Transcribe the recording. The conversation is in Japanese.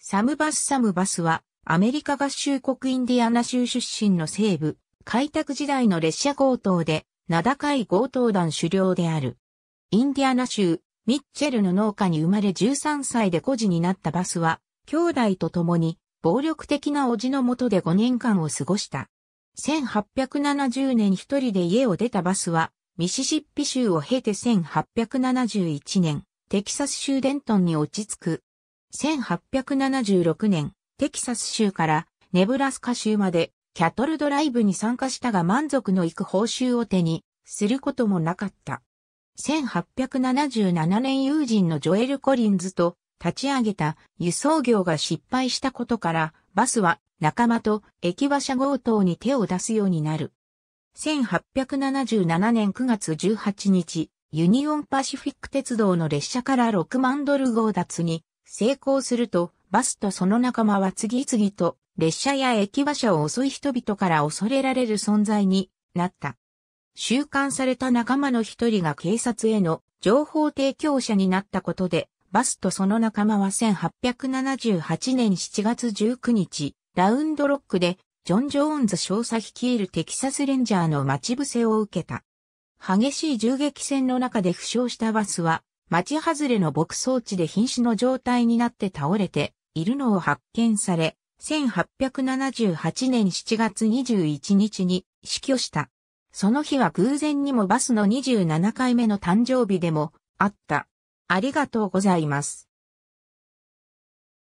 サムバス・サムバスは、アメリカ合衆国インディアナ州出身の西部、開拓時代の列車強盗で、名高い強盗団首領である。インディアナ州、ミッチェルの農家に生まれ13歳で孤児になったバスは、兄弟と共に、暴力的な叔父の下で5年間を過ごした。1870年一人で家を出たバスは、ミシシッピ州を経て1871年、テキサス州デントンに落ち着く、1876年、テキサス州からネブラスカ州までキャトルドライブに参加したが満足のいく報酬を手にすることもなかった。1877年友人のジョエル・コリンズと立ち上げた輸送業が失敗したことからバスは仲間と駅馬車強盗に手を出すようになる。1877年9月18日、ユニオンパシフィック鉄道の列車から6万ドル強奪に成功すると、バスとその仲間は次々と列車や駅馬車を襲い人々から恐れられる存在になった。収監された仲間の一人が警察への情報提供者になったことで、バスとその仲間は1878年7月19日、ラウンドロックで、ジョン・ジョーンズ少佐率いるテキサスレンジャーの待ち伏せを受けた。激しい銃撃戦の中で負傷したバスは、町外れの牧草地で瀕死の状態になって倒れているのを発見され、1878年7月21日に死去した。その日は偶然にもバスの27回目の誕生日でもあった。ありがとうございます。